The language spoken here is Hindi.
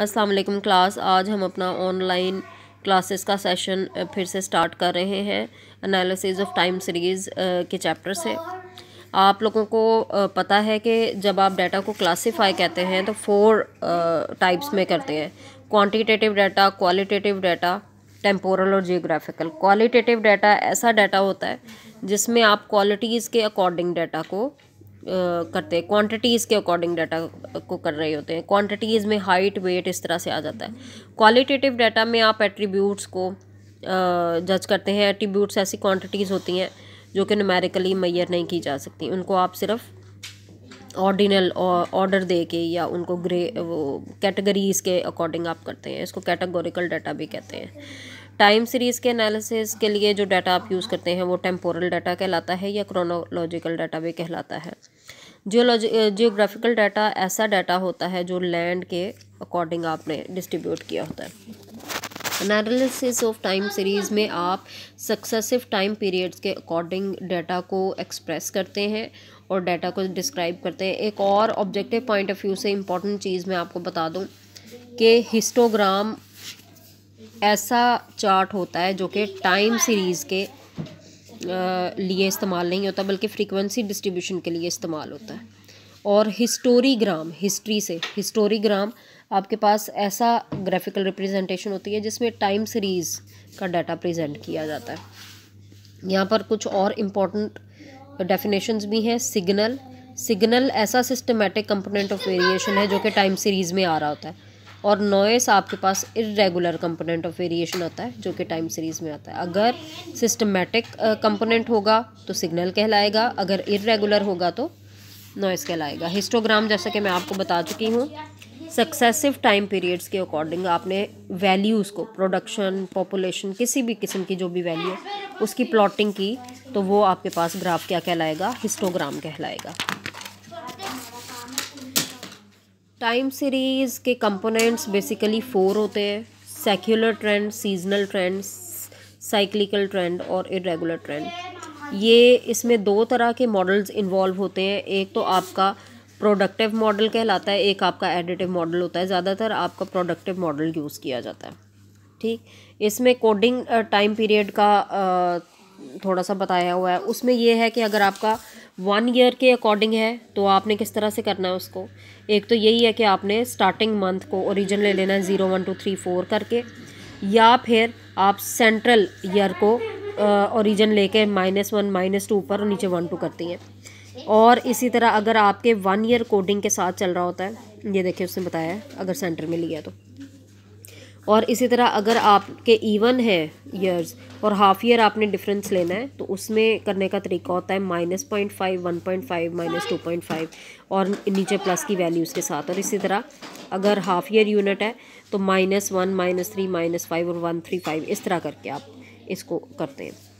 अस्सलाम वालेकुम क्लास आज हम अपना ऑनलाइन क्लासेस का सेशन फिर से स्टार्ट कर रहे हैं एनालिसिस ऑफ टाइम सीरीज़ के चैप्टर से आप लोगों को पता है कि जब आप डाटा को क्लासिफाई कहते हैं तो फोर टाइप्स में करते हैं quantitative data qualitative data temporal और जियोग्राफिकल क्वालिटेटिव डाटा ऐसा डाटा होता है जिसमें आप क्वालिटीज़ के अकॉर्डिंग डाटा को करते हैं क्वांटिटीज़ के अकॉर्डिंग डाटा को कर रहे होते हैं क्वांटिटीज़ में हाइट वेट इस तरह से आ जाता है क्वालिटेटिव डाटा में आप एट्रीब्यूट्स को जज करते हैं एट्रीब्यूट्स ऐसी क्वांटिटीज़ होती हैं जो कि नमेरिकली मैयर नहीं की जा सकती उनको आप सिर्फ ऑर्डिनल ऑर्डर दे के या उनको ग्रे वो कैटेगरीज के अकॉर्डिंग आप करते हैं इसको कैटेगोरिकल डाटा भी कहते हैं टाइम सीरीज़ के एनालिसिस के लिए जो डाटा आप यूज़ करते हैं वो टेम्पोरल डाटा कहलाता है या क्रोनोलॉजिकल डाटा भी कहलाता है जियोलॉजी जियोग्राफिकल डाटा ऐसा डाटा होता है जो लैंड के अकॉर्डिंग आपने डिस्ट्रीब्यूट किया होता है एनालिसिस ऑफ टाइम सीरीज़ में आप सक्सेसिव टाइम पीरियड्स के अकॉर्डिंग डाटा को एक्सप्रेस करते हैं और डाटा को डिस्क्राइब करते हैं एक और ऑब्जेक्टिव पॉइंट ऑफ व्यू से इम्पॉर्टेंट चीज़ मैं आपको बता दूँ कि हिस्टोग्राम ऐसा चार्ट होता है जो कि टाइम सीरीज़ के लिए इस्तेमाल नहीं होता बल्कि फ्रीक्वेंसी डिस्ट्रीब्यूशन के लिए इस्तेमाल होता है और हिस्टोरीग्राम हिस्ट्री से हिस्टोरीग्राम आपके पास ऐसा ग्राफिकल रिप्रेजेंटेशन होती है जिसमें टाइम सीरीज़ का डाटा प्रेजेंट किया जाता है यहाँ पर कुछ और इम्पोर्टेंट डेफिनेशंस भी हैं सिग्नल सिग्नल ऐसा सिस्टमेटिक कंपोनेंट ऑफ वेरिएशन है जो कि टाइम सीरीज़ में आ रहा होता है और नॉइस आपके पास इरेगुलर कंपोनेंट ऑफ वेरिएशन आता है जो कि टाइम सीरीज में आता है अगर सिस्टमेटिक कंपोनेंट होगा तो सिग्नल कहलाएगा अगर इरेगुलर होगा तो नॉइस कहलाएगा हिस्टोग्राम जैसा कि मैं आपको बता चुकी हूँ सक्सेसिव टाइम पीरियड्स के अकॉर्डिंग आपने वैल्यूज़ को प्रोडक्शन पॉपुलेशन किसी भी किस्म की जो भी वैल्यू उसकी प्लॉटिंग की तो वो आपके पास ग्राफ क्या कहलाएगा हिस्टोग्राम कहलाएगा टाइम सीरीज़ के कंपोनेंट्स बेसिकली फ़ोर होते हैं secular trend seasonal trend cyclical trend और इरेगुलर ट्रेंड ये इसमें दो तरह के मॉडल्स इन्वॉल्व होते हैं एक तो आपका प्रोडक्टिव मॉडल कहलाता है एक आपका एडिटिव मॉडल होता है ज़्यादातर आपका प्रोडक्टिव मॉडल यूज़ किया जाता है ठीक इसमें कोडिंग टाइम पीरियड का थोड़ा सा बताया हुआ है उसमें यह है कि अगर आपका वन ईयर के अकॉर्डिंग है तो आपने किस तरह से करना है उसको एक तो यही है कि आपने स्टार्टिंग मंथ को ओरिजिन ले लेना है zero one two three four करके या फिर आप सेंट्रल ईयर को ओरिजिन लेके माइनस वन माइनस टू ऊपर और नीचे वन टू करती हैं और इसी तरह अगर आपके वन ईयर कोडिंग के साथ चल रहा होता है ये देखिए उसने बताया अगर सेंटर में लिया तो और इसी तरह अगर आपके इवन है ईयर्स और हाफ ईयर आपने डिफरेंस लेना है तो उसमें करने का तरीका होता है minus point five one point five minus two point five और नीचे प्लस की वैल्यूज़ के साथ और इसी तरह अगर हाफ ईयर यूनिट है तो minus one minus three minus five और वन थ्री फाइव इस तरह करके आप इसको करते हैं